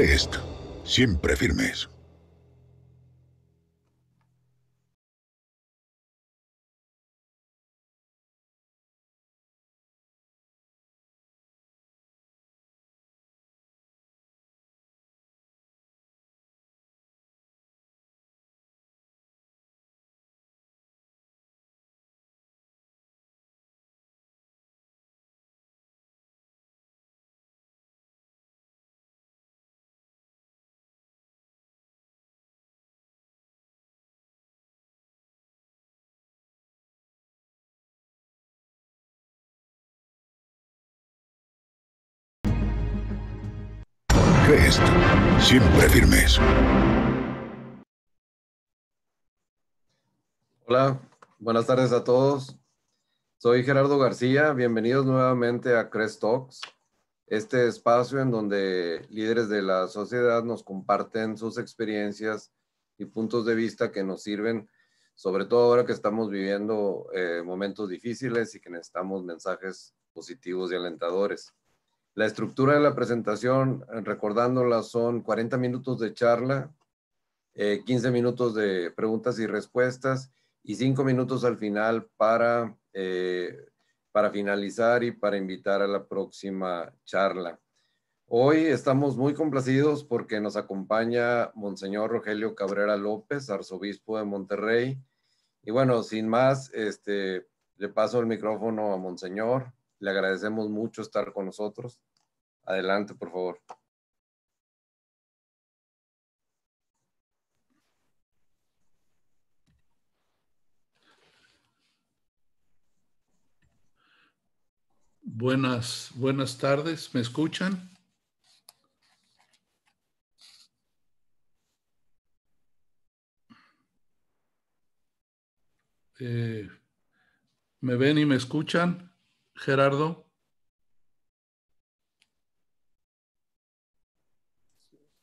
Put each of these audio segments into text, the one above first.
esto. siempre firmes. esto. siempre firmes. Hola, buenas tardes a todos. Soy Gerardo García, bienvenidos nuevamente a Crest Talks, este espacio en donde líderes de la sociedad nos comparten sus experiencias y puntos de vista que nos sirven, sobre todo ahora que estamos viviendo eh, momentos difíciles y que necesitamos mensajes positivos y alentadores. La estructura de la presentación, eh, recordándola, son 40 minutos de charla, 15 eh, minutos de preguntas y respuestas y 5 minutos al final para, eh, para finalizar y para invitar a la próxima charla. Hoy estamos muy complacidos porque nos acompaña Monseñor Rogelio Cabrera López, arzobispo de Monterrey. Y bueno, sin más, este, le paso el micrófono a Monseñor. Le agradecemos mucho estar con nosotros. Adelante, por favor. Buenas, buenas tardes, ¿me escuchan? Eh, ¿Me ven y me escuchan? Gerardo.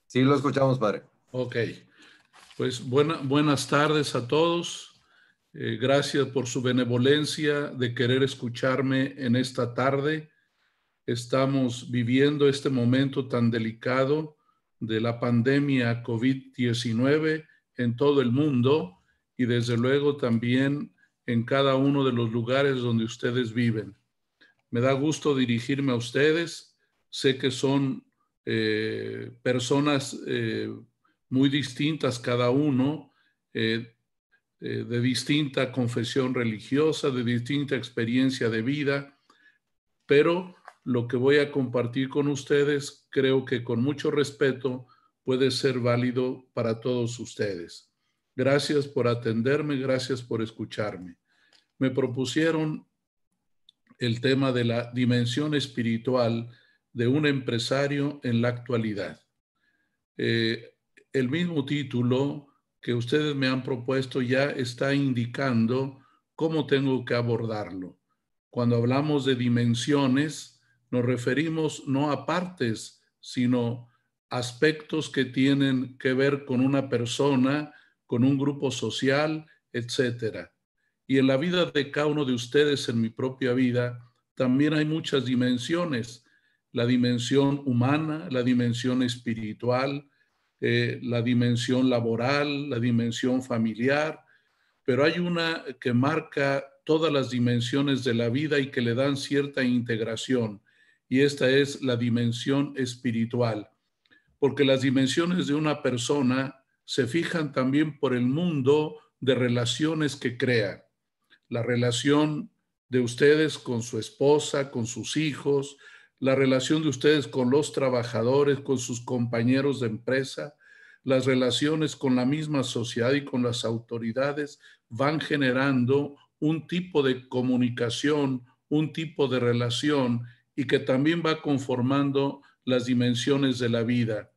Sí, lo escuchamos, padre. Ok. Pues buenas tardes a todos. Eh, gracias por su benevolencia de querer escucharme en esta tarde. Estamos viviendo este momento tan delicado de la pandemia COVID-19 en todo el mundo y desde luego también en cada uno de los lugares donde ustedes viven. Me da gusto dirigirme a ustedes. Sé que son eh, personas eh, muy distintas cada uno, eh, de distinta confesión religiosa, de distinta experiencia de vida, pero lo que voy a compartir con ustedes creo que con mucho respeto puede ser válido para todos ustedes. Gracias por atenderme, gracias por escucharme. Me propusieron el tema de la dimensión espiritual de un empresario en la actualidad. Eh, el mismo título que ustedes me han propuesto ya está indicando cómo tengo que abordarlo. Cuando hablamos de dimensiones, nos referimos no a partes, sino aspectos que tienen que ver con una persona, con un grupo social, etcétera. Y en la vida de cada uno de ustedes, en mi propia vida, también hay muchas dimensiones. La dimensión humana, la dimensión espiritual, eh, la dimensión laboral, la dimensión familiar, pero hay una que marca todas las dimensiones de la vida y que le dan cierta integración, y esta es la dimensión espiritual, porque las dimensiones de una persona se fijan también por el mundo de relaciones que crea la relación de ustedes con su esposa, con sus hijos, la relación de ustedes con los trabajadores, con sus compañeros de empresa, las relaciones con la misma sociedad y con las autoridades van generando un tipo de comunicación, un tipo de relación y que también va conformando las dimensiones de la vida.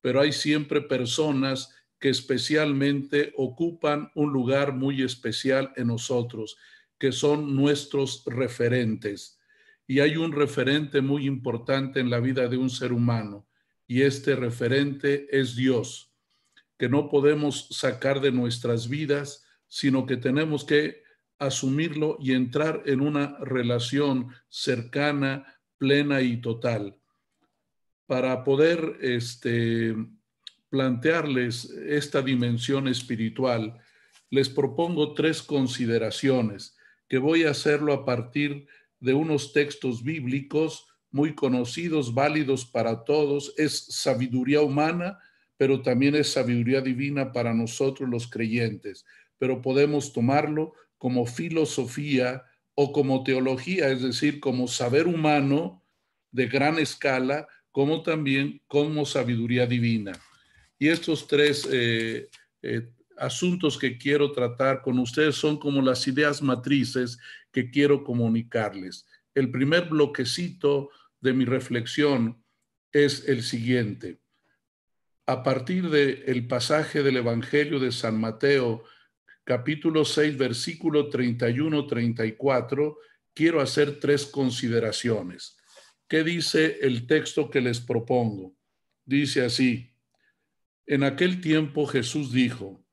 Pero hay siempre personas que especialmente ocupan un lugar muy especial en nosotros, que son nuestros referentes. Y hay un referente muy importante en la vida de un ser humano, y este referente es Dios, que no podemos sacar de nuestras vidas, sino que tenemos que asumirlo y entrar en una relación cercana, plena y total. Para poder este, plantearles esta dimensión espiritual, les propongo tres consideraciones que voy a hacerlo a partir de unos textos bíblicos muy conocidos, válidos para todos. Es sabiduría humana, pero también es sabiduría divina para nosotros los creyentes. Pero podemos tomarlo como filosofía o como teología, es decir, como saber humano de gran escala, como también como sabiduría divina. Y estos tres eh, eh, asuntos que quiero tratar con ustedes son como las ideas matrices que quiero comunicarles. El primer bloquecito de mi reflexión es el siguiente. A partir del el pasaje del Evangelio de San Mateo, capítulo 6, versículo 31-34, quiero hacer tres consideraciones. ¿Qué dice el texto que les propongo? Dice así, en aquel tiempo Jesús dijo,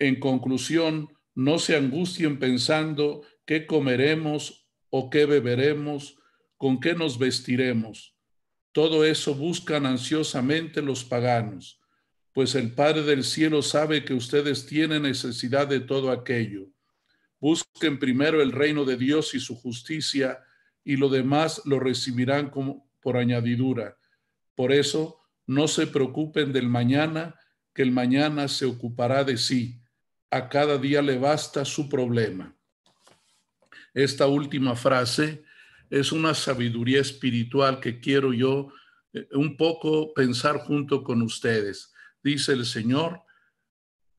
en conclusión, no se angustien pensando qué comeremos o qué beberemos, con qué nos vestiremos. Todo eso buscan ansiosamente los paganos, pues el Padre del Cielo sabe que ustedes tienen necesidad de todo aquello. Busquen primero el reino de Dios y su justicia, y lo demás lo recibirán como por añadidura. Por eso, no se preocupen del mañana, que el mañana se ocupará de sí. A cada día le basta su problema. Esta última frase es una sabiduría espiritual que quiero yo eh, un poco pensar junto con ustedes. Dice el Señor,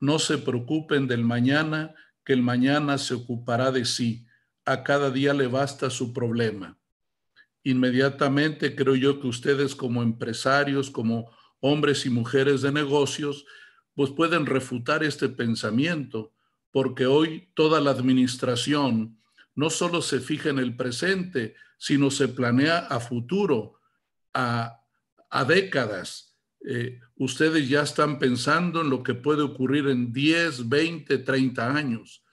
no se preocupen del mañana, que el mañana se ocupará de sí. A cada día le basta su problema inmediatamente creo yo que ustedes como empresarios, como hombres y mujeres de negocios, pues pueden refutar este pensamiento, porque hoy toda la administración no solo se fija en el presente, sino se planea a futuro, a, décadas. Eh, ustedes ya están pensando en lo que puede ocurrir en 10, 20, 30 años.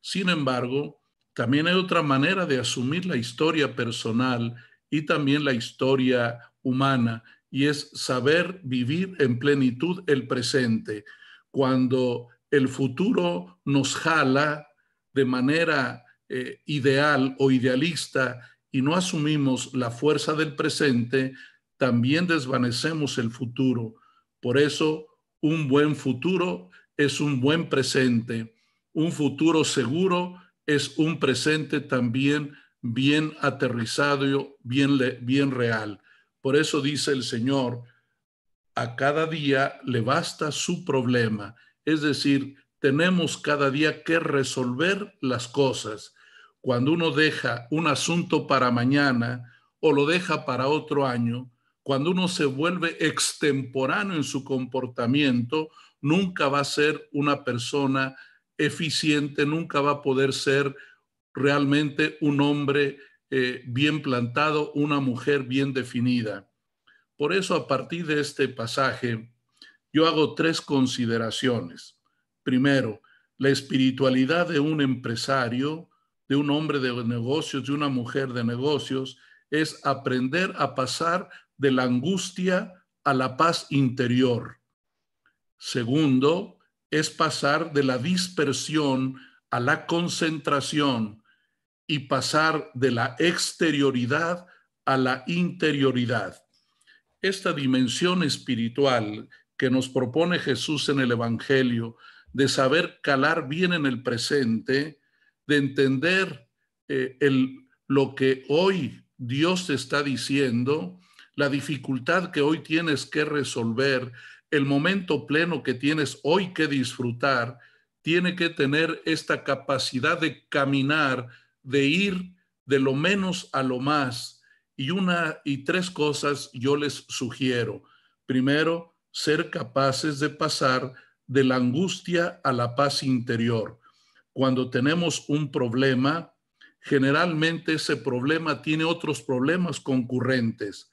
Sin embargo, también hay otra manera de asumir la historia personal y también la historia humana, y es saber vivir en plenitud el presente. Cuando el futuro nos jala de manera eh, ideal o idealista y no asumimos la fuerza del presente, también desvanecemos el futuro. Por eso, un buen futuro es un buen presente. Un futuro seguro es un presente también bien aterrizado, bien, bien real. Por eso dice el Señor, a cada día le basta su problema. Es decir, tenemos cada día que resolver las cosas. Cuando uno deja un asunto para mañana o lo deja para otro año, cuando uno se vuelve extemporáneo en su comportamiento, nunca va a ser una persona eficiente, nunca va a poder ser realmente un hombre eh, bien plantado, una mujer bien definida. Por eso a partir de este pasaje, yo hago tres consideraciones. Primero, la espiritualidad de un empresario, de un hombre de negocios, de una mujer de negocios, es aprender a pasar de la angustia a la paz interior. Segundo, es pasar de la dispersión a la concentración, y pasar de la exterioridad a la interioridad. Esta dimensión espiritual que nos propone Jesús en el Evangelio, de saber calar bien en el presente, de entender eh, el, lo que hoy Dios te está diciendo, la dificultad que hoy tienes que resolver, el momento pleno que tienes hoy que disfrutar, tiene que tener esta capacidad de caminar de ir de lo menos a lo más. Y una y tres cosas yo les sugiero. Primero, ser capaces de pasar de la angustia a la paz interior. Cuando tenemos un problema, generalmente ese problema tiene otros problemas concurrentes.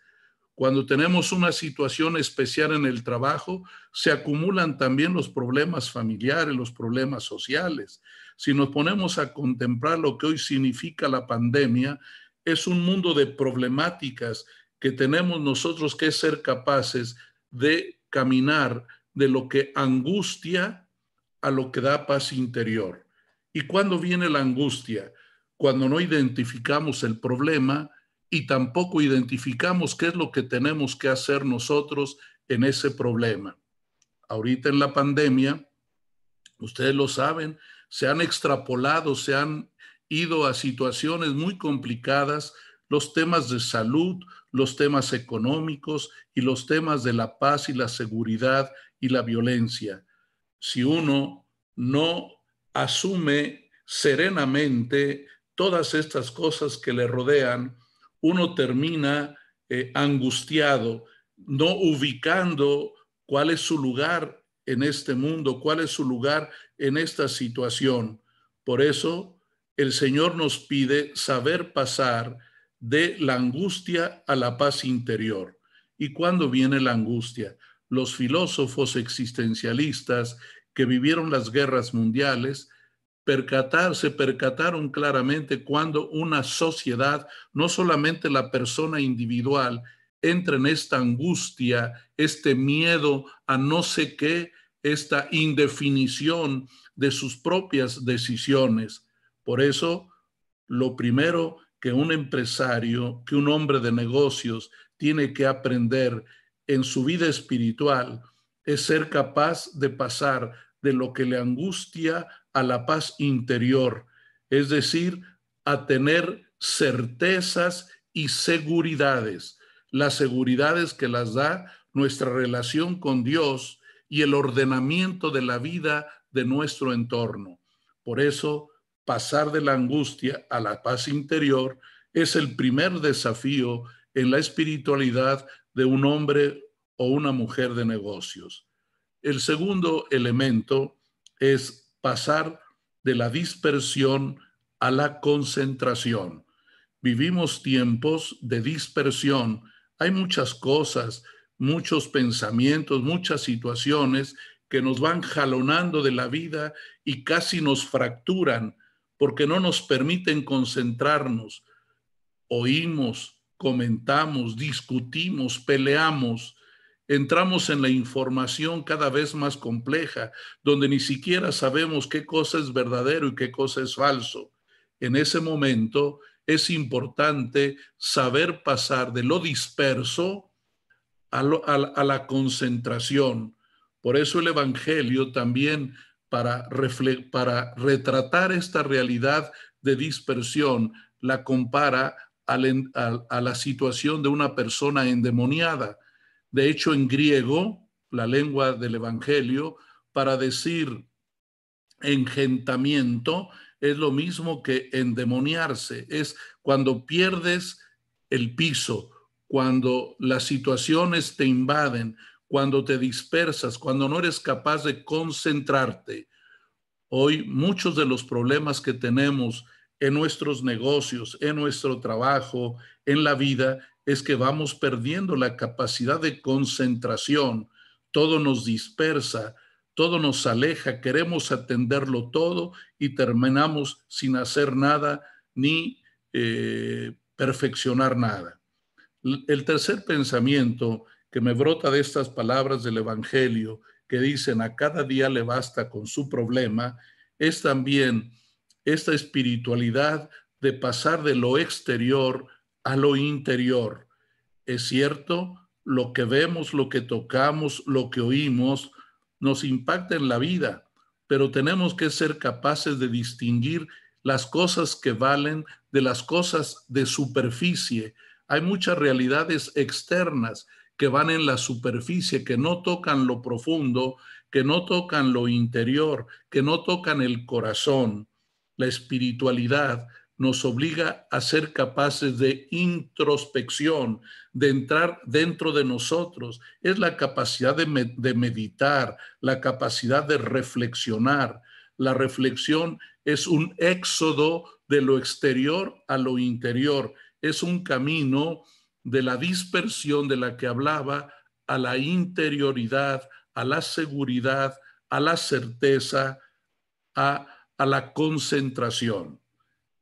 Cuando tenemos una situación especial en el trabajo, se acumulan también los problemas familiares, los problemas sociales. Si nos ponemos a contemplar lo que hoy significa la pandemia, es un mundo de problemáticas que tenemos nosotros que ser capaces de caminar de lo que angustia a lo que da paz interior. ¿Y cuándo viene la angustia? Cuando no identificamos el problema y tampoco identificamos qué es lo que tenemos que hacer nosotros en ese problema. Ahorita en la pandemia, ustedes lo saben, se han extrapolado, se han ido a situaciones muy complicadas los temas de salud, los temas económicos y los temas de la paz y la seguridad y la violencia. Si uno no asume serenamente todas estas cosas que le rodean, uno termina eh, angustiado, no ubicando cuál es su lugar en este mundo, cuál es su lugar en esta situación. Por eso el Señor nos pide saber pasar de la angustia a la paz interior. ¿Y cuándo viene la angustia? Los filósofos existencialistas que vivieron las guerras mundiales se percataron claramente cuando una sociedad, no solamente la persona individual, entra en esta angustia, este miedo a no sé qué, esta indefinición de sus propias decisiones. Por eso, lo primero que un empresario, que un hombre de negocios tiene que aprender en su vida espiritual es ser capaz de pasar de lo que le angustia a la paz interior, es decir, a tener certezas y seguridades las seguridades que las da nuestra relación con Dios y el ordenamiento de la vida de nuestro entorno. Por eso, pasar de la angustia a la paz interior es el primer desafío en la espiritualidad de un hombre o una mujer de negocios. El segundo elemento es pasar de la dispersión a la concentración. Vivimos tiempos de dispersión hay muchas cosas, muchos pensamientos, muchas situaciones que nos van jalonando de la vida y casi nos fracturan porque no nos permiten concentrarnos. Oímos, comentamos, discutimos, peleamos, entramos en la información cada vez más compleja, donde ni siquiera sabemos qué cosa es verdadero y qué cosa es falso. En ese momento es importante saber pasar de lo disperso a, la concentración. Por eso el Evangelio también para, retratar esta realidad de dispersión la compara a a la situación de una persona endemoniada. De hecho, en griego, la lengua del Evangelio, para decir engentamiento, es lo mismo que endemoniarse, es cuando pierdes el piso, cuando las situaciones te invaden, cuando te dispersas, cuando no eres capaz de concentrarte. Hoy muchos de los problemas que tenemos en nuestros negocios, en nuestro trabajo, en la vida, es que vamos perdiendo la capacidad de concentración. Todo nos dispersa, todo nos aleja, queremos atenderlo todo y terminamos sin hacer nada ni eh, perfeccionar nada. El tercer pensamiento que me brota de estas palabras del Evangelio que dicen a cada día le basta con su problema, es también esta espiritualidad de pasar de lo exterior a lo interior. Es cierto, lo que vemos, lo que tocamos, lo que oímos, nos impacta en la vida, pero tenemos que ser capaces de distinguir las cosas que valen de las cosas de superficie. Hay muchas realidades externas que van en la superficie, que no tocan lo profundo, que no tocan lo interior, que no tocan el corazón, la espiritualidad, nos obliga a ser capaces de introspección, de entrar dentro de nosotros. Es la capacidad de, meditar, la capacidad de reflexionar. La reflexión es un éxodo de lo exterior a lo interior. Es un camino de la dispersión de la que hablaba a la interioridad, a la seguridad, a la certeza, a la concentración.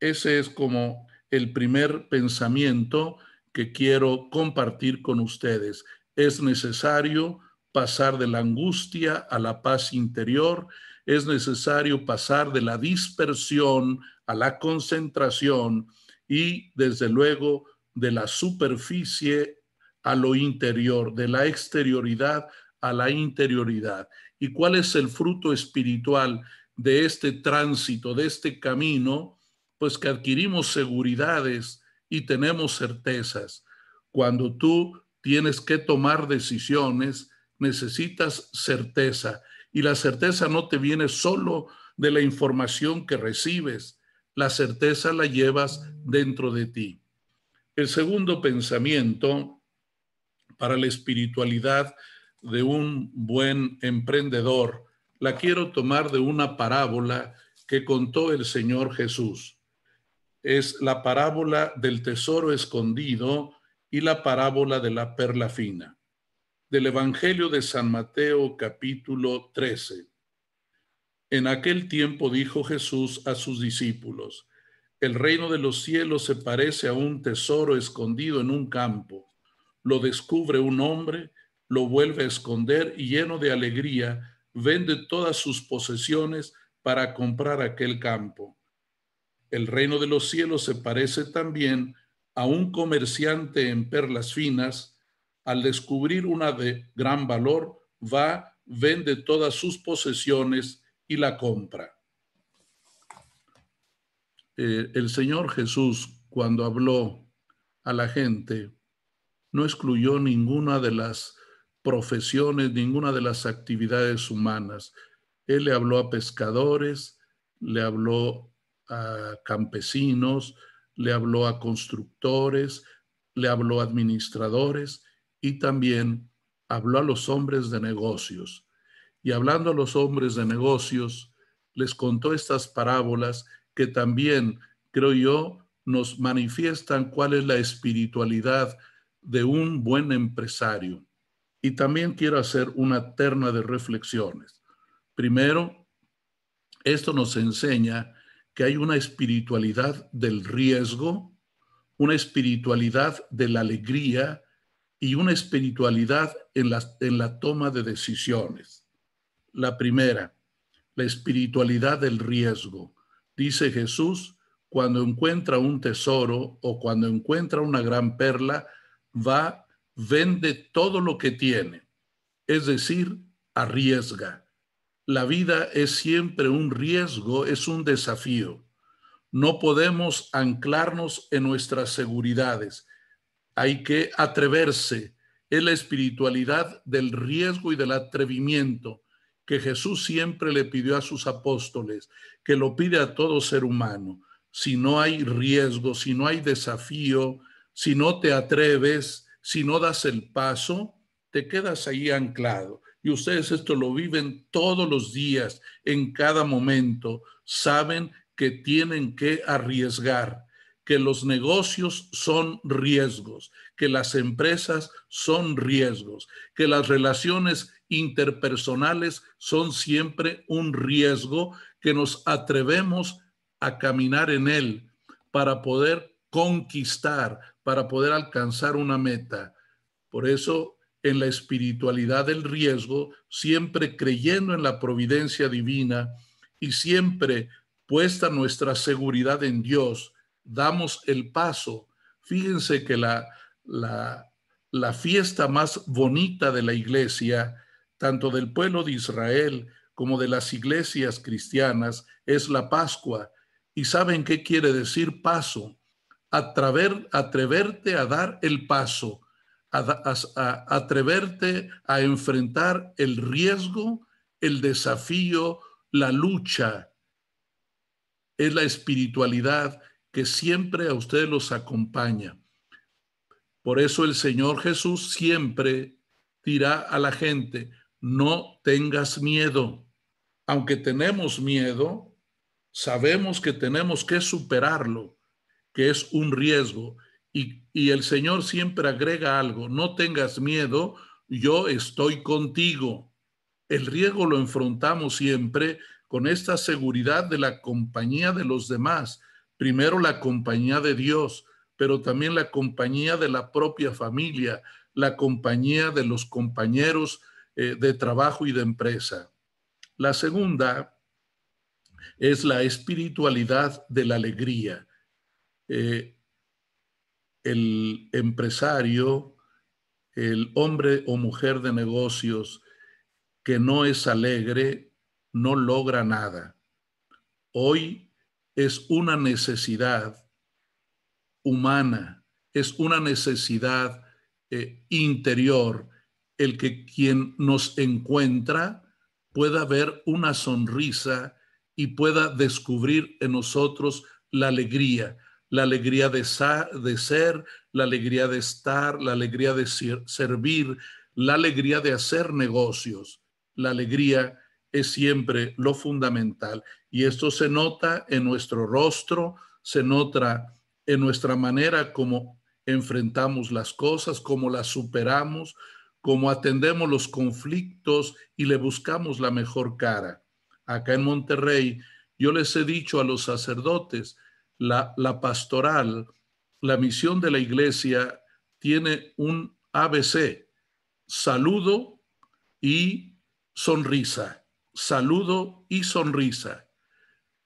Ese es como el primer pensamiento que quiero compartir con ustedes. Es necesario pasar de la angustia a la paz interior, es necesario pasar de la dispersión a la concentración y, desde luego, de la superficie a lo interior, de la exterioridad a la interioridad. ¿Y cuál es el fruto espiritual de este tránsito, de este camino? pues que adquirimos seguridades y tenemos certezas. Cuando tú tienes que tomar decisiones, necesitas certeza. Y la certeza no te viene solo de la información que recibes, la certeza la llevas dentro de ti. El segundo pensamiento para la espiritualidad de un buen emprendedor la quiero tomar de una parábola que contó el Señor Jesús es la parábola del tesoro escondido y la parábola de la perla fina, del Evangelio de San Mateo capítulo 13. En aquel tiempo dijo Jesús a sus discípulos, el reino de los cielos se parece a un tesoro escondido en un campo. Lo descubre un hombre, lo vuelve a esconder y lleno de alegría vende todas sus posesiones para comprar aquel campo. El reino de los cielos se parece también a un comerciante en perlas finas. Al descubrir una de gran valor, va, vende todas sus posesiones y la compra. Eh, el Señor Jesús, cuando habló a la gente, no excluyó ninguna de las profesiones, ninguna de las actividades humanas. Él le habló a pescadores, le habló a campesinos, le habló a constructores, le habló a administradores y también habló a los hombres de negocios. Y hablando a los hombres de negocios, les contó estas parábolas que también, creo yo, nos manifiestan cuál es la espiritualidad de un buen empresario. Y también quiero hacer una terna de reflexiones. Primero, esto nos enseña que hay una espiritualidad del riesgo, una espiritualidad de la alegría y una espiritualidad en la, en la toma de decisiones. La primera, la espiritualidad del riesgo. Dice Jesús, cuando encuentra un tesoro o cuando encuentra una gran perla, va, vende todo lo que tiene, es decir, arriesga la vida es siempre un riesgo, es un desafío. No podemos anclarnos en nuestras seguridades. Hay que atreverse. Es la espiritualidad del riesgo y del atrevimiento que Jesús siempre le pidió a sus apóstoles, que lo pide a todo ser humano. Si no hay riesgo, si no hay desafío, si no te atreves, si no das el paso, te quedas ahí anclado. Y ustedes esto lo viven todos los días, en cada momento. Saben que tienen que arriesgar, que los negocios son riesgos, que las empresas son riesgos, que las relaciones interpersonales son siempre un riesgo que nos atrevemos a caminar en él para poder conquistar, para poder alcanzar una meta. Por eso en la espiritualidad del riesgo, siempre creyendo en la providencia divina y siempre puesta nuestra seguridad en Dios, damos el paso. Fíjense que la, la, fiesta más bonita de la iglesia, tanto del pueblo de Israel como de las iglesias cristianas, es la Pascua. ¿Y saben qué quiere decir paso? atreverte a dar el paso a, atreverte a enfrentar el riesgo, el desafío, la lucha. Es la espiritualidad que siempre a ustedes los acompaña. Por eso el Señor Jesús siempre dirá a la gente, no tengas miedo. Aunque tenemos miedo, sabemos que tenemos que superarlo, que es un riesgo y y el Señor siempre agrega algo, no tengas miedo, yo estoy contigo. El riesgo lo enfrentamos siempre con esta seguridad de la compañía de los demás, primero la compañía de Dios, pero también la compañía de la propia familia, la compañía de los compañeros eh, de trabajo y de empresa. La segunda es la espiritualidad de la alegría. Eh, el empresario, el hombre o mujer de negocios que no es alegre, no logra nada. Hoy es una necesidad humana, es una necesidad eh, interior el que quien nos encuentra pueda ver una sonrisa y pueda descubrir en nosotros la alegría la alegría de, de ser, la alegría de estar, la alegría de servir, la alegría de hacer negocios. La alegría es siempre lo fundamental. Y esto se nota en nuestro rostro, se nota en nuestra manera como enfrentamos las cosas, cómo las superamos, cómo atendemos los conflictos y le buscamos la mejor cara. Acá en Monterrey, yo les he dicho a los sacerdotes, la, pastoral, la misión de la iglesia tiene un ABC, saludo y sonrisa, saludo y sonrisa.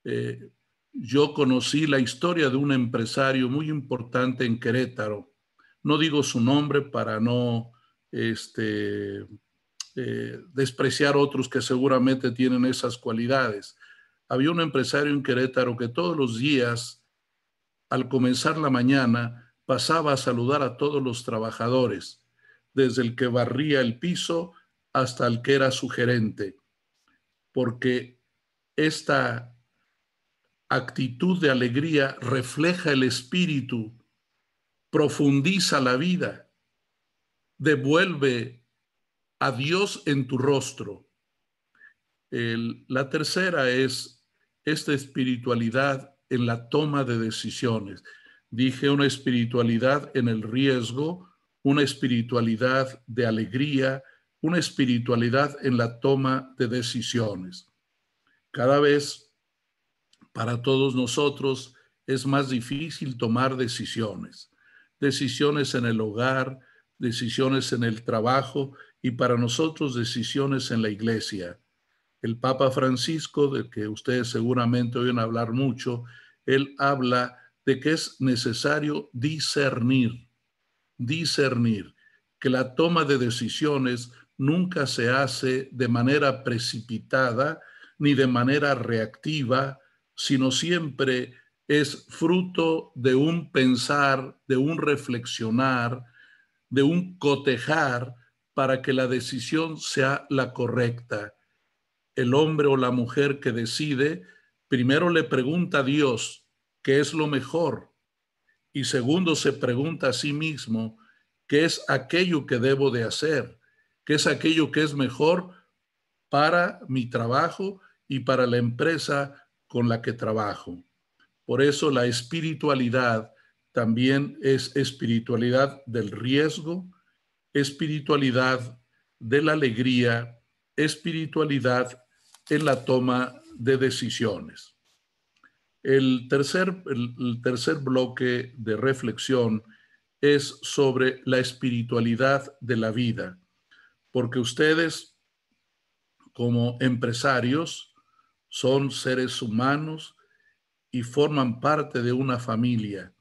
Eh, yo conocí la historia de un empresario muy importante en Querétaro. No digo su nombre para no este, eh, despreciar otros que seguramente tienen esas cualidades. Había un empresario en Querétaro que todos los días al comenzar la mañana, pasaba a saludar a todos los trabajadores, desde el que barría el piso hasta el que era su gerente, porque esta actitud de alegría refleja el espíritu, profundiza la vida, devuelve a Dios en tu rostro. la tercera es esta espiritualidad en la toma de decisiones. Dije una espiritualidad en el riesgo, una espiritualidad de alegría, una espiritualidad en la toma de decisiones. Cada vez para todos nosotros es más difícil tomar decisiones, decisiones en el hogar, decisiones en el trabajo y para nosotros decisiones en la iglesia el Papa Francisco, del que ustedes seguramente oyen hablar mucho, él habla de que es necesario discernir, discernir, que la toma de decisiones nunca se hace de manera precipitada ni de manera reactiva, sino siempre es fruto de un pensar, de un reflexionar, de un cotejar para que la decisión sea la correcta el hombre o la mujer que decide, primero le pregunta a Dios qué es lo mejor y segundo se pregunta a sí mismo qué es aquello que debo de hacer, qué es aquello que es mejor para mi trabajo y para la empresa con la que trabajo. Por eso la espiritualidad también es espiritualidad del riesgo, espiritualidad de la alegría, espiritualidad en la toma de decisiones. El tercer, el tercer bloque de reflexión es sobre la espiritualidad de la vida, porque ustedes como empresarios son seres humanos y forman parte de una familia.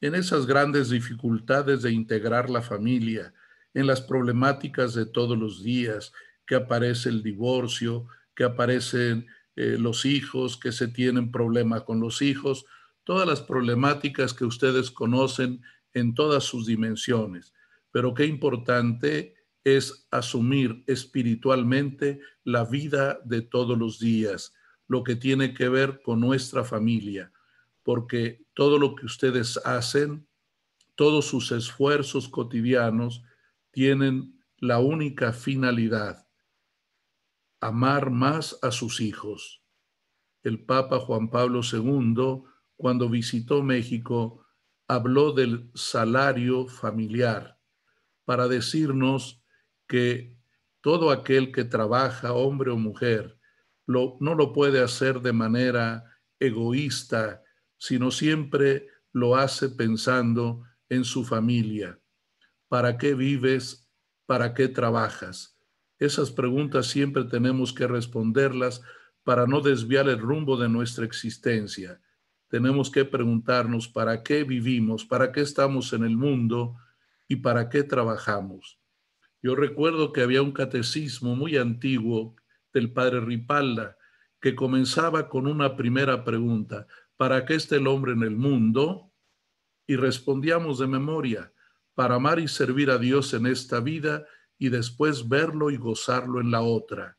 En esas grandes dificultades de integrar la familia, en las problemáticas de todos los días que aparece el divorcio, que aparecen eh, los hijos, que se tienen problemas con los hijos, todas las problemáticas que ustedes conocen en todas sus dimensiones. Pero qué importante es asumir espiritualmente la vida de todos los días, lo que tiene que ver con nuestra familia, porque todo lo que ustedes hacen, todos sus esfuerzos cotidianos tienen la única finalidad amar más a sus hijos. El Papa Juan Pablo II, cuando visitó México, habló del salario familiar para decirnos que todo aquel que trabaja, hombre o mujer, no lo puede hacer de manera egoísta, sino siempre lo hace pensando en su familia. ¿Para qué vives? ¿Para qué trabajas? Esas preguntas siempre tenemos que responderlas para no desviar el rumbo de nuestra existencia. Tenemos que preguntarnos para qué vivimos, para qué estamos en el mundo y para qué trabajamos. Yo recuerdo que había un catecismo muy antiguo del padre Ripalda que comenzaba con una primera pregunta, ¿para qué está el hombre en el mundo? Y respondíamos de memoria, para amar y servir a Dios en esta vida y después verlo y gozarlo en la otra.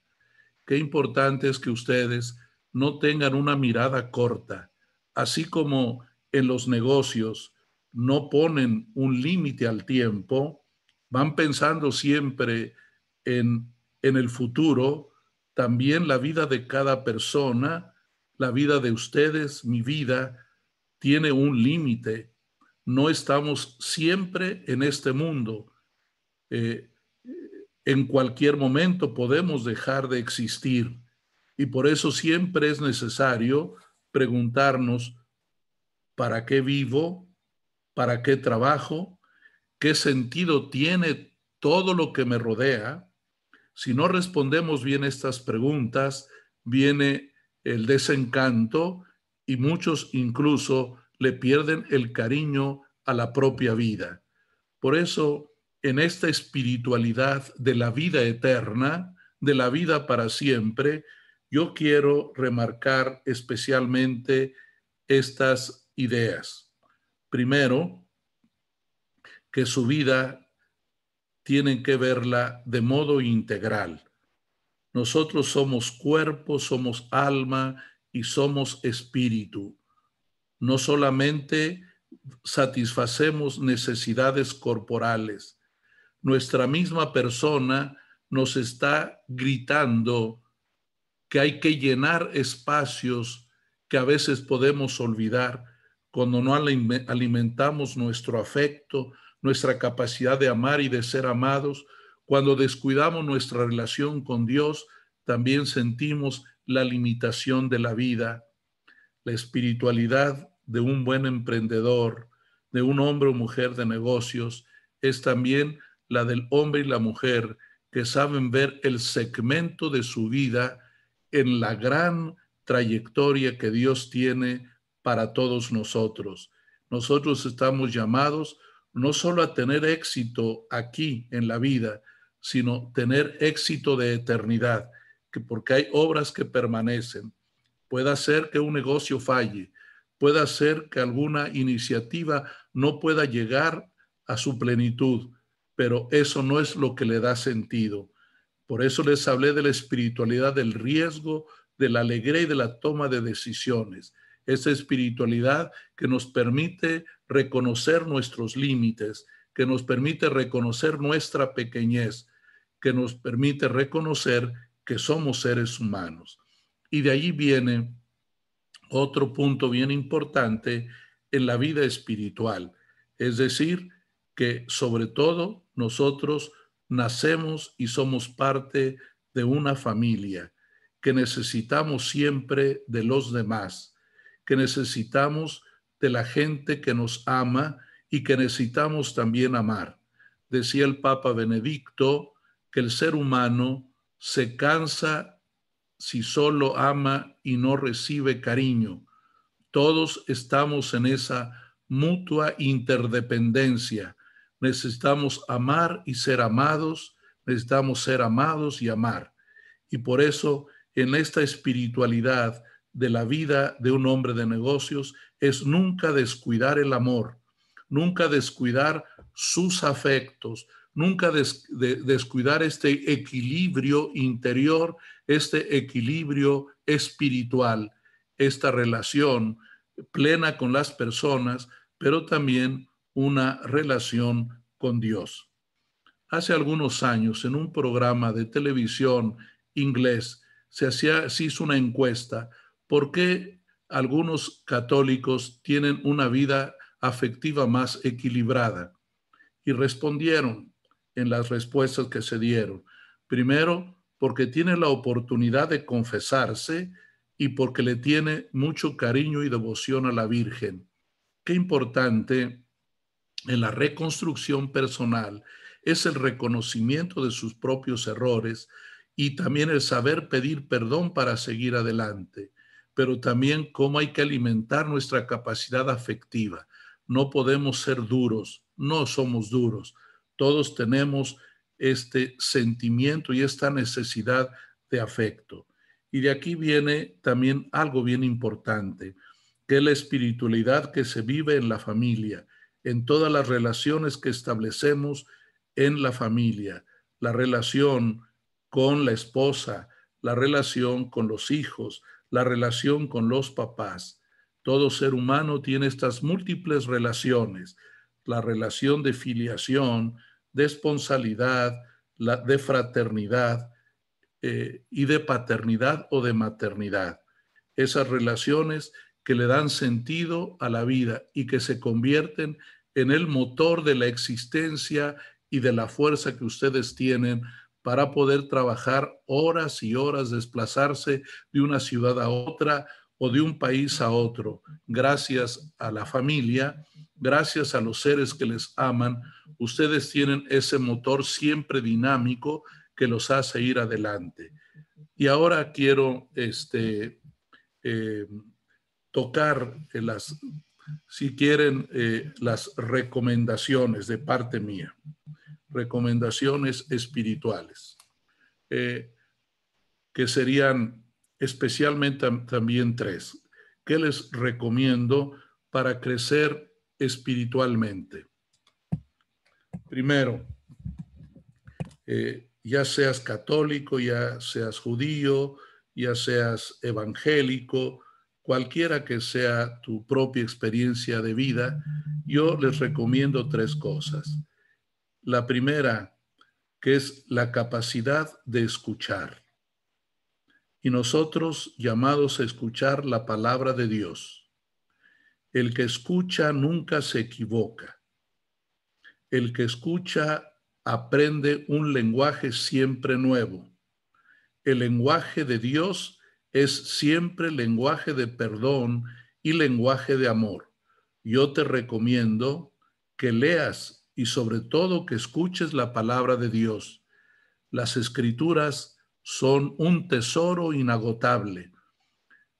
Qué importante es que ustedes no tengan una mirada corta, así como en los negocios no ponen un límite al tiempo, van pensando siempre en, el futuro, también la vida de cada persona, la vida de ustedes, mi vida, tiene un límite. No estamos siempre en este mundo. Eh, en cualquier momento podemos dejar de existir y por eso siempre es necesario preguntarnos, ¿para qué vivo? ¿Para qué trabajo? ¿Qué sentido tiene todo lo que me rodea? Si no respondemos bien estas preguntas, viene el desencanto y muchos incluso le pierden el cariño a la propia vida. Por eso en esta espiritualidad de la vida eterna, de la vida para siempre, yo quiero remarcar especialmente estas ideas. Primero, que su vida tienen que verla de modo integral. Nosotros somos cuerpo, somos alma y somos espíritu. No solamente satisfacemos necesidades corporales, nuestra misma persona nos está gritando que hay que llenar espacios que a veces podemos olvidar cuando no alimentamos nuestro afecto, nuestra capacidad de amar y de ser amados, cuando descuidamos nuestra relación con Dios, también sentimos la limitación de la vida. La espiritualidad de un buen emprendedor, de un hombre o mujer de negocios, es también la del hombre y la mujer que saben ver el segmento de su vida en la gran trayectoria que Dios tiene para todos nosotros. Nosotros estamos llamados no solo a tener éxito aquí en la vida, sino tener éxito de eternidad, que porque hay obras que permanecen. Puede ser que un negocio falle, puede ser que alguna iniciativa no pueda llegar a su plenitud, pero eso no es lo que le da sentido. Por eso les hablé de la espiritualidad del riesgo, de la alegría y de la toma de decisiones. Esa espiritualidad que nos permite reconocer nuestros límites, que nos permite reconocer nuestra pequeñez, que nos permite reconocer que somos seres humanos. Y de allí viene otro punto bien importante en la vida espiritual, es decir, que sobre todo nosotros nacemos y somos parte de una familia, que necesitamos siempre de los demás, que necesitamos de la gente que nos ama y que necesitamos también amar. Decía el Papa Benedicto que el ser humano se cansa si solo ama y no recibe cariño. Todos estamos en esa mutua interdependencia necesitamos amar y ser amados, necesitamos ser amados y amar. Y por eso en esta espiritualidad de la vida de un hombre de negocios es nunca descuidar el amor, nunca descuidar sus afectos, nunca descuidar este equilibrio interior, este equilibrio espiritual, esta relación plena con las personas, pero también una relación con Dios. Hace algunos años, en un programa de televisión inglés, se, hacía, se hizo una encuesta por qué algunos católicos tienen una vida afectiva más equilibrada. Y respondieron en las respuestas que se dieron. Primero, porque tiene la oportunidad de confesarse y porque le tiene mucho cariño y devoción a la Virgen. Qué importante en la reconstrucción personal es el reconocimiento de sus propios errores y también el saber pedir perdón para seguir adelante, pero también cómo hay que alimentar nuestra capacidad afectiva. No podemos ser duros, no somos duros. Todos tenemos este sentimiento y esta necesidad de afecto. Y de aquí viene también algo bien importante, que la espiritualidad que se vive en la familia en todas las relaciones que establecemos en la familia, la relación con la esposa, la relación con los hijos, la relación con los papás. Todo ser humano tiene estas múltiples relaciones, la relación de filiación, de esponsalidad, la de fraternidad eh, y de paternidad o de maternidad. Esas relaciones que le dan sentido a la vida y que se convierten en el motor de la existencia y de la fuerza que ustedes tienen para poder trabajar horas y horas, desplazarse de una ciudad a otra o de un país a otro. Gracias a la familia, gracias a los seres que les aman, ustedes tienen ese motor siempre dinámico que los hace ir adelante. Y ahora quiero este, eh, tocar eh, las, si quieren, eh, las recomendaciones de parte mía, recomendaciones espirituales, eh, que serían especialmente también tres. que les recomiendo para crecer espiritualmente? Primero, ya seas católico, ya seas judío, ya seas evangélico, cualquiera que sea tu propia experiencia de vida, yo les recomiendo tres cosas. La primera, que es la capacidad de escuchar. Y nosotros llamados a escuchar la palabra de Dios. El que escucha nunca se equivoca. El que escucha aprende un lenguaje siempre nuevo. El lenguaje de Dios es siempre lenguaje de perdón y lenguaje de amor. Yo te recomiendo que leas y sobre todo que escuches la palabra de Dios. Las escrituras son un tesoro inagotable.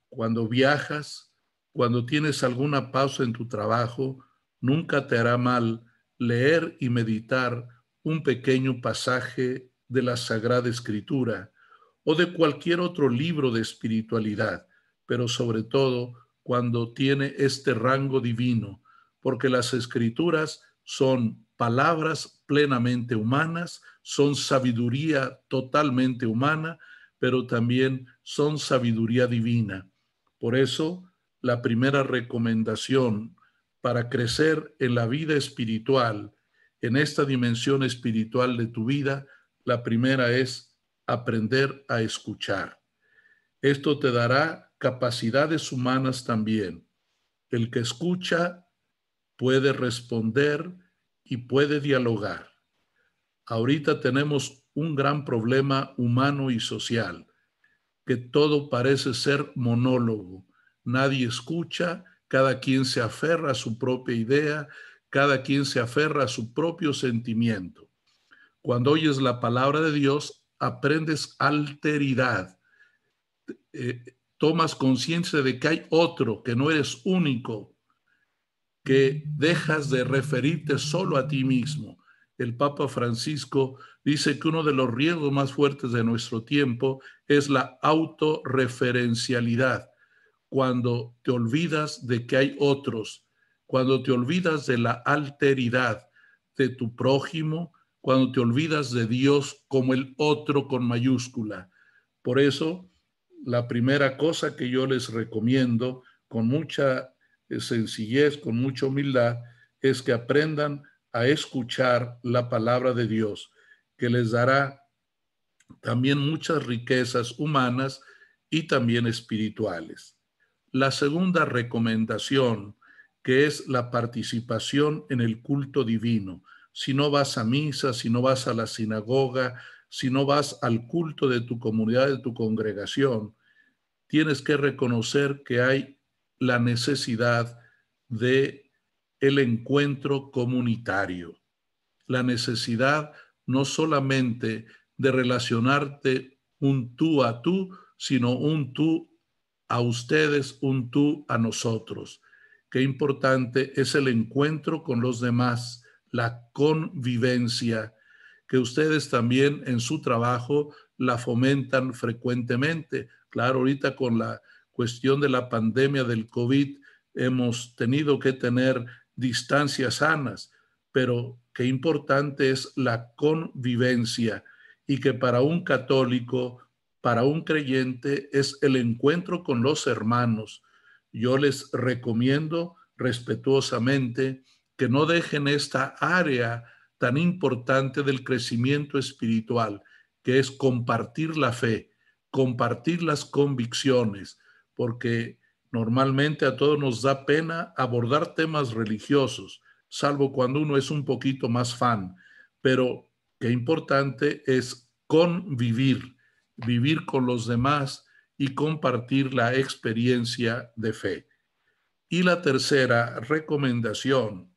Cuando viajas, cuando tienes alguna pausa en tu trabajo, nunca te hará mal leer y meditar un pequeño pasaje de la Sagrada Escritura o de cualquier otro libro de espiritualidad, pero sobre todo cuando tiene este rango divino, porque las escrituras son palabras plenamente humanas, son sabiduría totalmente humana, pero también son sabiduría divina. Por eso, la primera recomendación para crecer en la vida espiritual, en esta dimensión espiritual de tu vida, la primera es aprender a escuchar. Esto te dará capacidades humanas también. El que escucha puede responder y puede dialogar. Ahorita tenemos un gran problema humano y social, que todo parece ser monólogo. Nadie escucha, cada quien se aferra a su propia idea, cada quien se aferra a su propio sentimiento. Cuando oyes la palabra de Dios, aprendes alteridad, eh, tomas conciencia de que hay otro, que no eres único, que dejas de referirte solo a ti mismo. El Papa Francisco dice que uno de los riesgos más fuertes de nuestro tiempo es la autorreferencialidad, cuando te olvidas de que hay otros, cuando te olvidas de la alteridad de tu prójimo, cuando te olvidas de Dios como el otro con mayúscula. Por eso, la primera cosa que yo les recomiendo con mucha eh, sencillez, con mucha humildad, es que aprendan a escuchar la palabra de Dios, que les dará también muchas riquezas humanas y también espirituales. La segunda recomendación, que es la participación en el culto divino si no vas a misa, si no vas a la sinagoga, si no vas al culto de tu comunidad, de tu congregación, tienes que reconocer que hay la necesidad de el encuentro comunitario, la necesidad no solamente de relacionarte un tú a tú, sino un tú a ustedes, un tú a nosotros. Qué importante es el encuentro con los demás la convivencia, que ustedes también en su trabajo la fomentan frecuentemente. Claro, ahorita con la cuestión de la pandemia del COVID hemos tenido que tener distancias sanas, pero qué importante es la convivencia y que para un católico, para un creyente es el encuentro con los hermanos. Yo les recomiendo respetuosamente que no dejen esta área tan importante del crecimiento espiritual, que es compartir la fe, compartir las convicciones, porque normalmente a todos nos da pena abordar temas religiosos, salvo cuando uno es un poquito más fan, pero qué importante es convivir, vivir con los demás y compartir la experiencia de fe. Y la tercera recomendación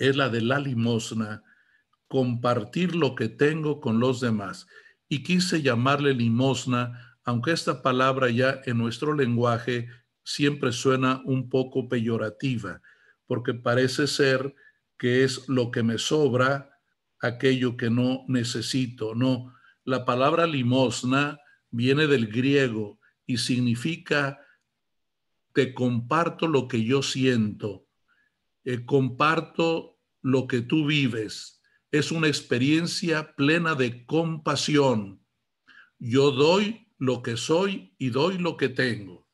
es la de la limosna, compartir lo que tengo con los demás. Y quise llamarle limosna, aunque esta palabra ya en nuestro lenguaje siempre suena un poco peyorativa, porque parece ser que es lo que me sobra, aquello que no necesito. No, la palabra limosna viene del griego y significa te comparto lo que yo siento, eh, comparto lo que tú vives. Es una experiencia plena de compasión. Yo doy lo que soy y doy lo que tengo.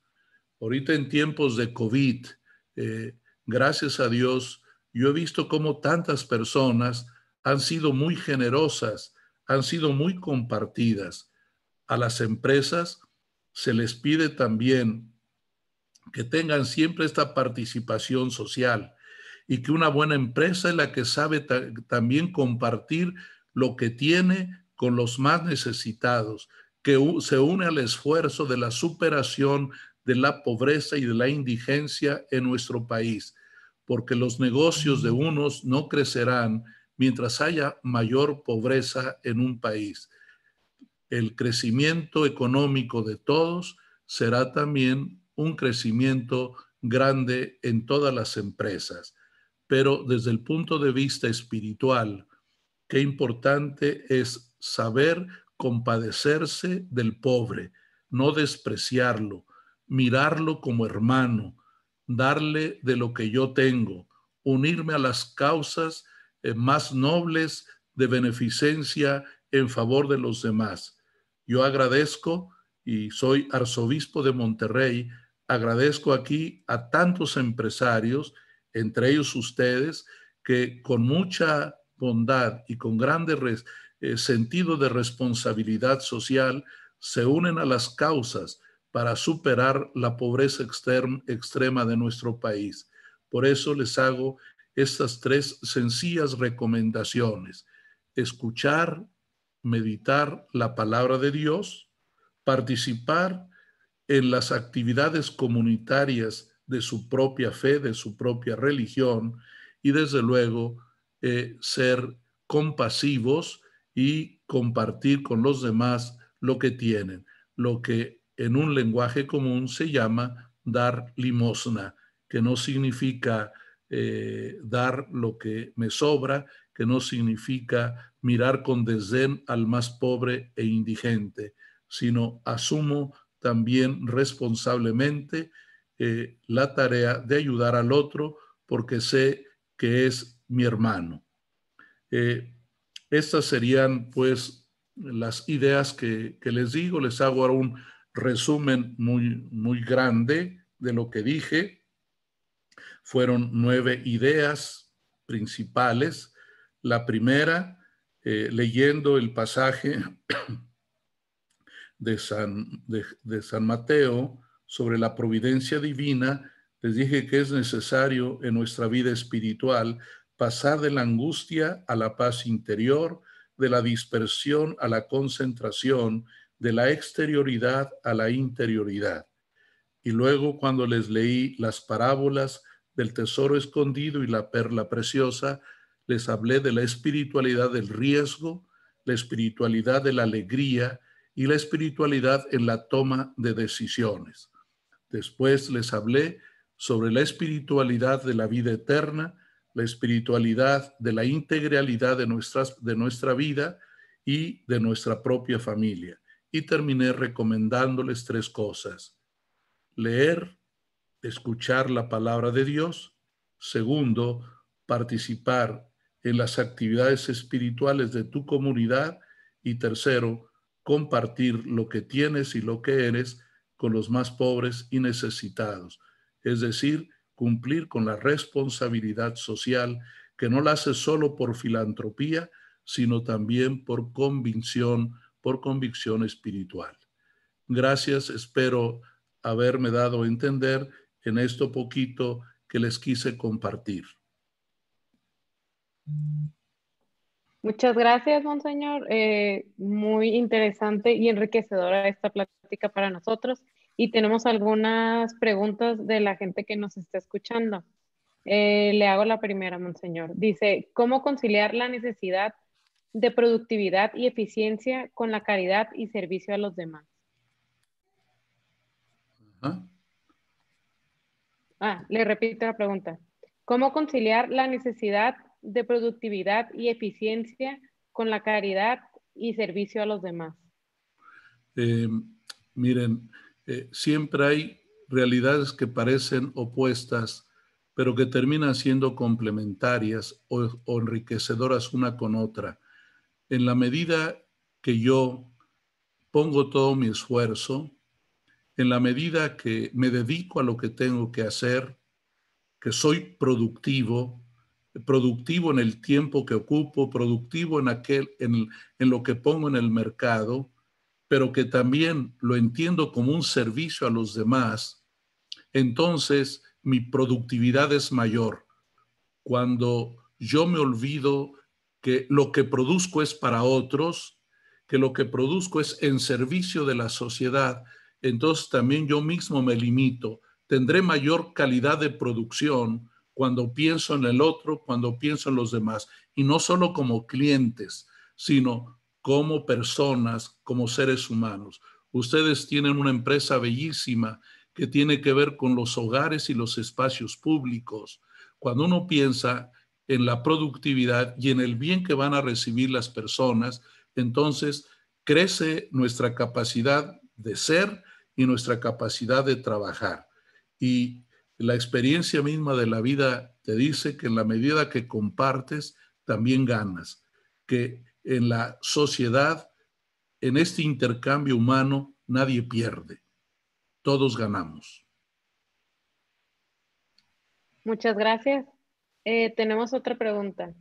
Ahorita en tiempos de COVID, eh, gracias a Dios, yo he visto cómo tantas personas han sido muy generosas, han sido muy compartidas. A las empresas se les pide también que tengan siempre esta participación social y que una buena empresa es la que sabe también compartir lo que tiene con los más necesitados, que se une al esfuerzo de la superación de la pobreza y de la indigencia en nuestro país, porque los negocios de unos no crecerán mientras haya mayor pobreza en un país. El crecimiento económico de todos será también un crecimiento grande en todas las empresas pero desde el punto de vista espiritual, qué importante es saber compadecerse del pobre, no despreciarlo, mirarlo como hermano, darle de lo que yo tengo, unirme a las causas eh, más nobles de beneficencia en favor de los demás. Yo agradezco y soy arzobispo de Monterrey, agradezco aquí a tantos empresarios entre ellos ustedes, que con mucha bondad y con grande eh, sentido de responsabilidad social se unen a las causas para superar la pobreza extrema de nuestro país. Por eso les hago estas tres sencillas recomendaciones. Escuchar, meditar la palabra de Dios, participar en las actividades comunitarias de su propia fe, de su propia religión y desde luego eh, ser compasivos y compartir con los demás lo que tienen, lo que en un lenguaje común se llama dar limosna, que no significa eh, dar lo que me sobra, que no significa mirar con desdén al más pobre e indigente, sino asumo también responsablemente eh, la tarea de ayudar al otro porque sé que es mi hermano. Eh, estas serían pues las ideas que, les digo. Les hago ahora un resumen muy, muy grande de lo que dije. Fueron nueve ideas principales. La primera, eh, leyendo el pasaje de San Mateo, sobre la providencia divina, les dije que es necesario en nuestra vida espiritual pasar de la angustia a la paz interior, de la dispersión a la concentración, de la exterioridad a la interioridad. Y luego cuando les leí las parábolas del tesoro escondido y la perla preciosa, les hablé de la espiritualidad del riesgo, la espiritualidad de la alegría y la espiritualidad en la toma de decisiones. Después les hablé sobre la espiritualidad de la vida eterna, la espiritualidad de la integralidad de, nuestras, de nuestra vida y de nuestra propia familia. Y terminé recomendándoles tres cosas. Leer, escuchar la palabra de Dios. Segundo, participar en las actividades espirituales de tu comunidad. Y tercero, compartir lo que tienes y lo que eres con los más pobres y necesitados, es decir, cumplir con la responsabilidad social que no la hace solo por filantropía, sino también por convicción, por convicción espiritual. Gracias, espero haberme dado a entender en esto poquito que les quise compartir. Muchas gracias, monseñor. Eh, muy interesante y enriquecedora esta plática para nosotros. Y tenemos algunas preguntas de la gente que nos está escuchando. Eh, le hago la primera, monseñor. Dice, ¿cómo conciliar la necesidad de productividad y eficiencia con la caridad y servicio a los demás? ah, le repito la pregunta. ¿Cómo conciliar la necesidad de productividad y eficiencia con la caridad y servicio a los demás. Eh, miren, eh, siempre hay realidades que parecen opuestas, pero que terminan siendo complementarias o enriquecedoras una con otra. En la medida que yo pongo todo mi esfuerzo, en la medida que me dedico a lo que tengo que hacer, que soy productivo, productivo en el tiempo que ocupo, productivo en, aquel, en, lo que pongo en el mercado, pero que también lo entiendo como un servicio a los demás, entonces mi productividad es mayor. Cuando yo me olvido que lo que produzco es para otros, que lo que produzco es en servicio de la sociedad, entonces también yo mismo me limito. Tendré mayor calidad de producción, cuando pienso en el otro, cuando pienso en los demás, y no solo como clientes, sino como personas, como seres humanos. Ustedes tienen una empresa bellísima que tiene que ver con los hogares y los espacios públicos. Cuando uno piensa en la productividad y en el bien que van a recibir las personas, entonces crece nuestra capacidad de ser y nuestra capacidad de trabajar. Y la experiencia misma de la vida te dice que en la medida que compartes, también ganas, que en la sociedad, en este intercambio humano, nadie pierde, todos ganamos. Muchas gracias. Eh, tenemos otra pregunta.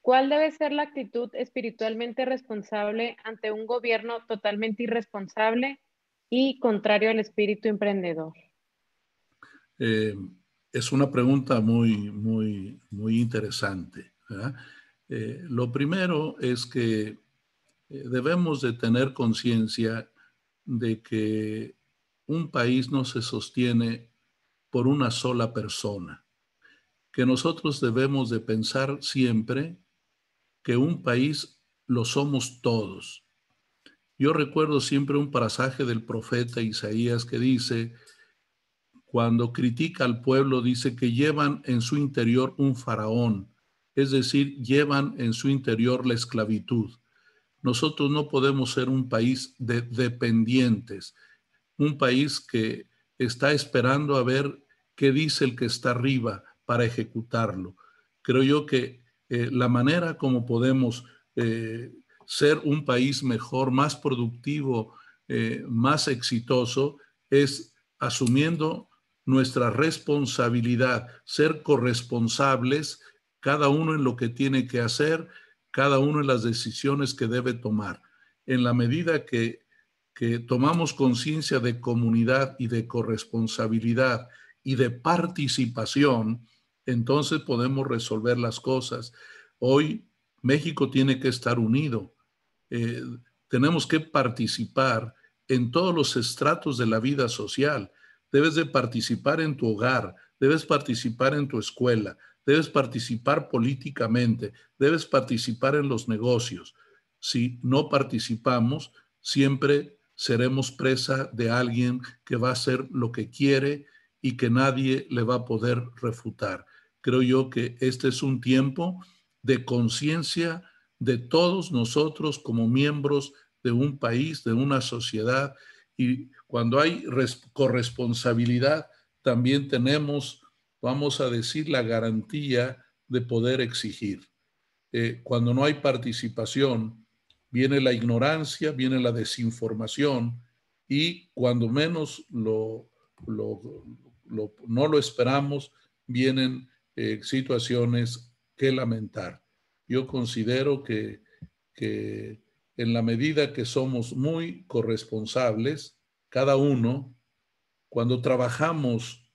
¿Cuál debe ser la actitud espiritualmente responsable ante un gobierno totalmente irresponsable y contrario al espíritu emprendedor? Eh, es una pregunta muy, muy, muy interesante. Eh, lo primero es que eh, debemos de tener conciencia de que un país no se sostiene por una sola persona, que nosotros debemos de pensar siempre que un país lo somos todos. Yo recuerdo siempre un pasaje del profeta Isaías que dice, cuando critica al pueblo, dice que llevan en su interior un faraón, es decir, llevan en su interior la esclavitud. Nosotros no podemos ser un país de dependientes, un país que está esperando a ver qué dice el que está arriba para ejecutarlo. Creo yo que eh, la manera como podemos eh, ser un país mejor, más productivo, eh, más exitoso, es asumiendo nuestra responsabilidad, ser corresponsables, cada uno en lo que tiene que hacer, cada uno en las decisiones que debe tomar. En la medida que, que tomamos conciencia de comunidad y de corresponsabilidad y de participación, entonces podemos resolver las cosas. Hoy México tiene que estar unido. Eh, tenemos que participar en todos los estratos de la vida social debes de participar en tu hogar, debes participar en tu escuela, debes participar políticamente, debes participar en los negocios. Si no participamos, siempre seremos presa de alguien que va a hacer lo que quiere y que nadie le va a poder refutar. Creo yo que este es un tiempo de conciencia de todos nosotros como miembros de un país, de una sociedad, y cuando hay corresponsabilidad, también tenemos, vamos a decir, la garantía de poder exigir. Eh, cuando no hay participación, viene la ignorancia, viene la desinformación y cuando menos lo, no lo esperamos, vienen eh, situaciones que lamentar. Yo considero que, que en la medida que somos muy corresponsables, cada uno, cuando trabajamos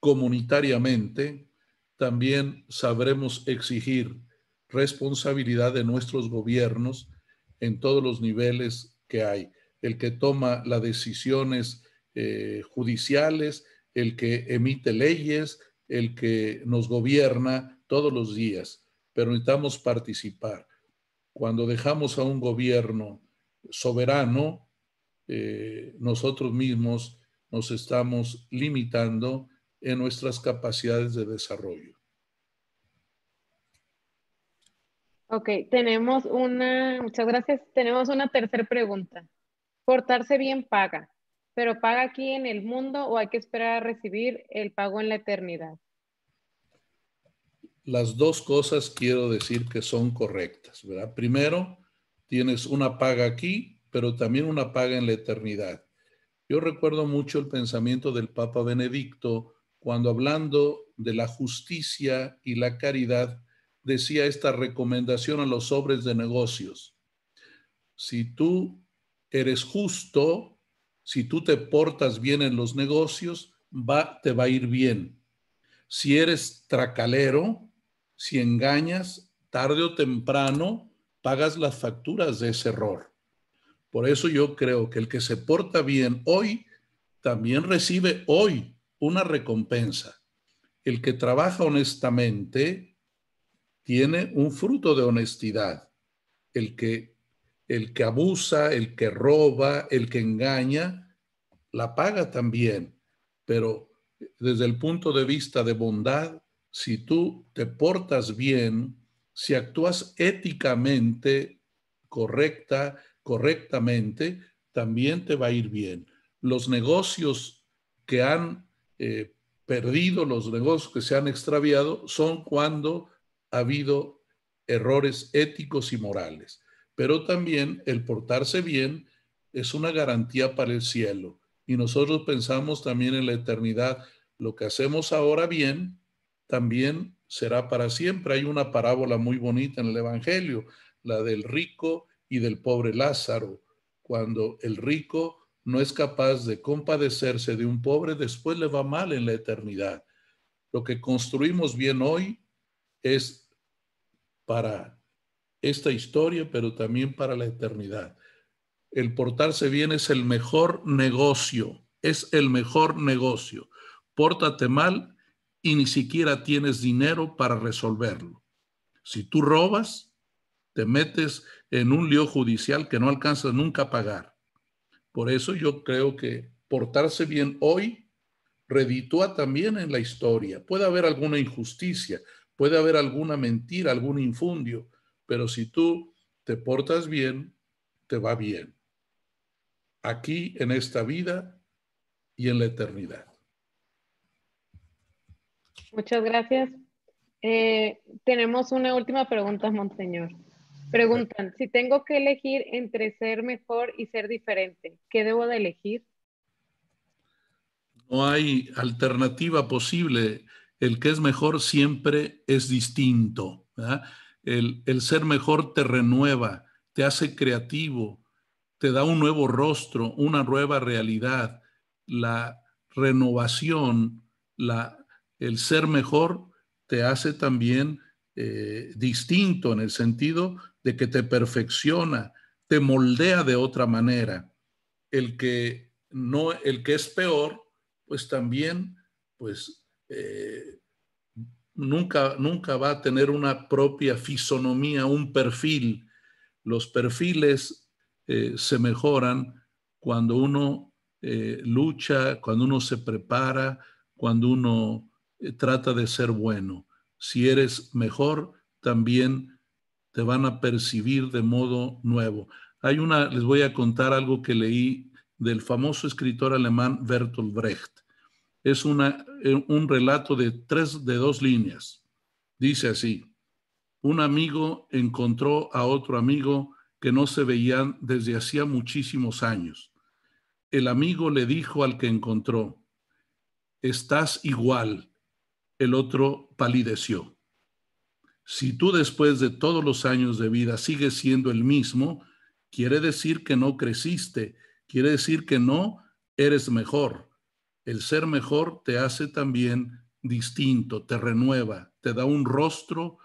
comunitariamente, también sabremos exigir responsabilidad de nuestros gobiernos en todos los niveles que hay. El que toma las decisiones eh, judiciales, el que emite leyes, el que nos gobierna todos los días, pero necesitamos participar. Cuando dejamos a un gobierno soberano, eh, nosotros mismos nos estamos limitando en nuestras capacidades de desarrollo. Ok, tenemos una, muchas gracias, tenemos una tercera pregunta. Portarse bien paga, pero paga aquí en el mundo o hay que esperar a recibir el pago en la eternidad. Las dos cosas quiero decir que son correctas, ¿verdad? Primero, tienes una paga aquí pero también una paga en la eternidad. Yo recuerdo mucho el pensamiento del Papa Benedicto cuando hablando de la justicia y la caridad, decía esta recomendación a los sobres de negocios. Si tú eres justo, si tú te portas bien en los negocios, va, te va a ir bien. Si eres tracalero, si engañas, tarde o temprano pagas las facturas de ese error. Por eso yo creo que el que se porta bien hoy, también recibe hoy una recompensa. El que trabaja honestamente tiene un fruto de honestidad. El que, el que abusa, el que roba, el que engaña, la paga también. Pero desde el punto de vista de bondad, si tú te portas bien, si actúas éticamente correcta, correctamente, también te va a ir bien. Los negocios que han eh, perdido, los negocios que se han extraviado, son cuando ha habido errores éticos y morales. Pero también el portarse bien es una garantía para el cielo. Y nosotros pensamos también en la eternidad. Lo que hacemos ahora bien, también será para siempre. Hay una parábola muy bonita en el Evangelio, la del rico y del pobre Lázaro, cuando el rico no es capaz de compadecerse de un pobre, después le va mal en la eternidad. Lo que construimos bien hoy es para esta historia, pero también para la eternidad. El portarse bien es el mejor negocio, es el mejor negocio. Pórtate mal y ni siquiera tienes dinero para resolverlo. Si tú robas, te metes en un lío judicial que no alcanzas nunca a pagar. Por eso yo creo que portarse bien hoy reditúa también en la historia. Puede haber alguna injusticia, puede haber alguna mentira, algún infundio, pero si tú te portas bien, te va bien. Aquí, en esta vida y en la eternidad. Muchas gracias. Eh, tenemos una última pregunta, Monseñor. Preguntan, si tengo que elegir entre ser mejor y ser diferente, ¿qué debo de elegir? No hay alternativa posible. El que es mejor siempre es distinto. El, ser mejor te renueva, te hace creativo, te da un nuevo rostro, una nueva realidad. La renovación, el ser mejor te hace también eh, distinto en el sentido de que te perfecciona, te moldea de otra manera. El que no, el que es peor, pues también, pues eh, nunca, nunca va a tener una propia fisonomía, un perfil. Los perfiles eh, se mejoran cuando uno eh, lucha, cuando uno se prepara, cuando uno trata de ser bueno. Si eres mejor, también te van a percibir de modo nuevo. Hay una, les voy a contar algo que leí del famoso escritor alemán Bertolt Brecht. Es eh, un relato de tres, de dos líneas. Dice así, un amigo encontró a otro amigo que no se veían desde hacía muchísimos años. El amigo le dijo al que encontró, estás igual. El otro palideció. Si tú después de todos los años de vida sigues siendo el mismo, quiere decir que no creciste, quiere decir que no eres mejor. El ser mejor te hace también distinto, te renueva, te da un rostro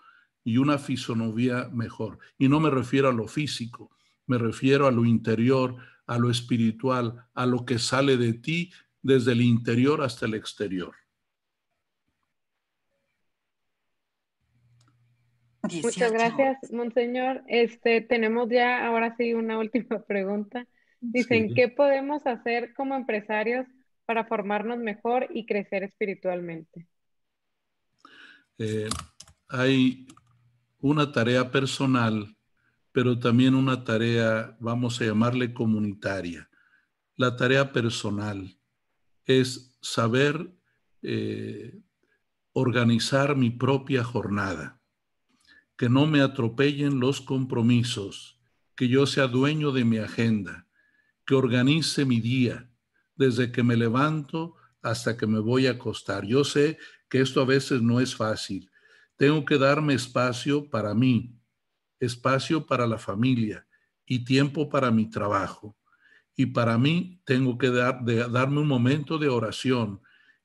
y una fisonomía mejor. Y no me refiero a lo físico, me refiero a lo interior, a lo espiritual, a lo que sale de ti desde el interior hasta el exterior. Muchas gracias, monseñor. Este, tenemos ya ahora sí una última pregunta. Dicen, ¿qué podemos hacer como empresarios para formarnos mejor y crecer espiritualmente? Eh, hay una tarea personal, pero también una tarea, vamos a llamarle comunitaria. La tarea personal es saber eh, organizar mi propia jornada que no me atropellen los compromisos, que yo sea dueño de mi agenda, que organice mi día, desde que me levanto hasta que me voy a acostar. Yo sé que esto a veces no es fácil. Tengo que darme espacio para mí, espacio para la familia y tiempo para mi trabajo. Y para mí tengo que dar, darme un momento de oración.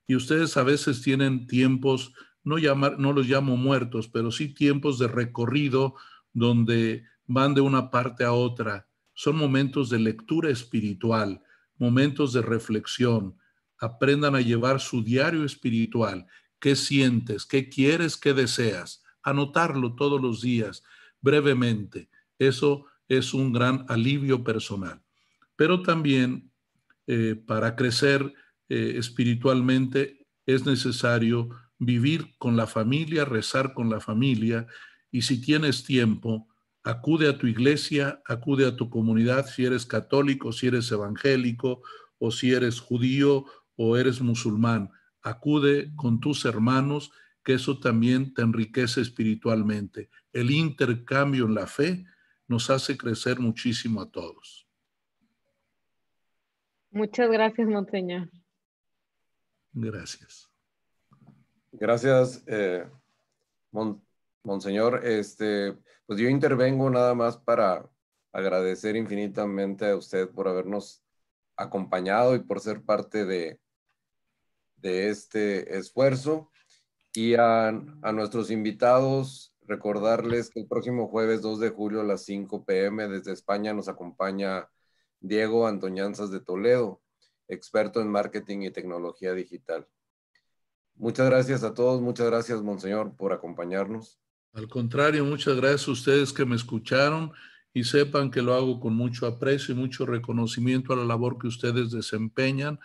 Y ustedes a veces tienen tiempos no, llamar, no los llamo muertos, pero sí tiempos de recorrido donde van de una parte a otra. Son momentos de lectura espiritual, momentos de reflexión. Aprendan a llevar su diario espiritual. ¿Qué sientes? ¿Qué quieres? ¿Qué deseas? Anotarlo todos los días, brevemente. Eso es un gran alivio personal. Pero también eh, para crecer eh, espiritualmente es necesario vivir con la familia, rezar con la familia y si tienes tiempo, acude a tu iglesia, acude a tu comunidad, si eres católico, si eres evangélico o si eres judío o eres musulmán, acude con tus hermanos, que eso también te enriquece espiritualmente. El intercambio en la fe nos hace crecer muchísimo a todos. Muchas gracias, Monseñor. Gracias. Gracias, eh, Monseñor. Este, pues yo intervengo nada más para agradecer infinitamente a usted por habernos acompañado y por ser parte de, este esfuerzo. Y a nuestros invitados, recordarles que el próximo jueves 2 de julio a las 5 pm desde España nos acompaña Diego Antoñanzas de Toledo, experto en marketing y tecnología digital. Muchas gracias a todos, muchas gracias, Monseñor, por acompañarnos. Al contrario, muchas gracias a ustedes que me escucharon y sepan que lo hago con mucho aprecio y mucho reconocimiento a la labor que ustedes desempeñan,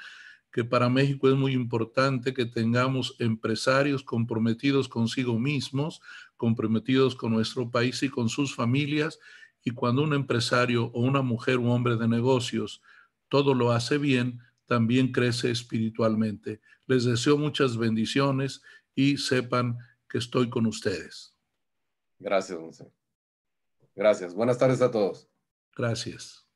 que para México es muy importante que tengamos empresarios comprometidos consigo mismos, comprometidos con nuestro país y con sus familias. Y cuando un empresario o una mujer o hombre de negocios todo lo hace bien, también crece espiritualmente. Les deseo muchas bendiciones y sepan que estoy con ustedes. Gracias, José. Gracias. Buenas tardes a todos. Gracias.